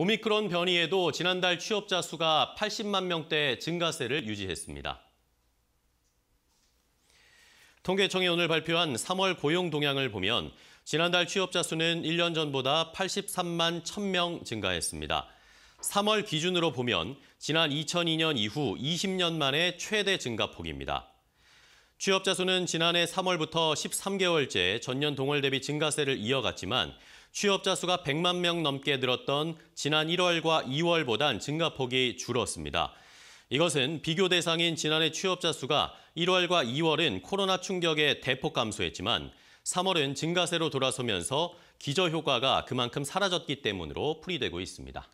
오미크론 변이에도 지난달 취업자 수가 80만 명대 증가세를 유지했습니다. 통계청이 오늘 발표한 3월 고용 동향을 보면 지난달 취업자 수는 1년 전보다 83만 1,000명 증가했습니다. 3월 기준으로 보면 지난 2002년 이후 20년 만에 최대 증가폭입니다. 취업자 수는 지난해 3월부터 13개월째 전년 동월 대비 증가세를 이어갔지만 취업자 수가 100만 명 넘게 늘었던 지난 1월과 2월보단 증가폭이 줄었습니다. 이것은 비교 대상인 지난해 취업자 수가 1월과 2월은 코로나 충격에 대폭 감소했지만 3월은 증가세로 돌아서면서 기저 효과가 그만큼 사라졌기 때문으로 풀이되고 있습니다.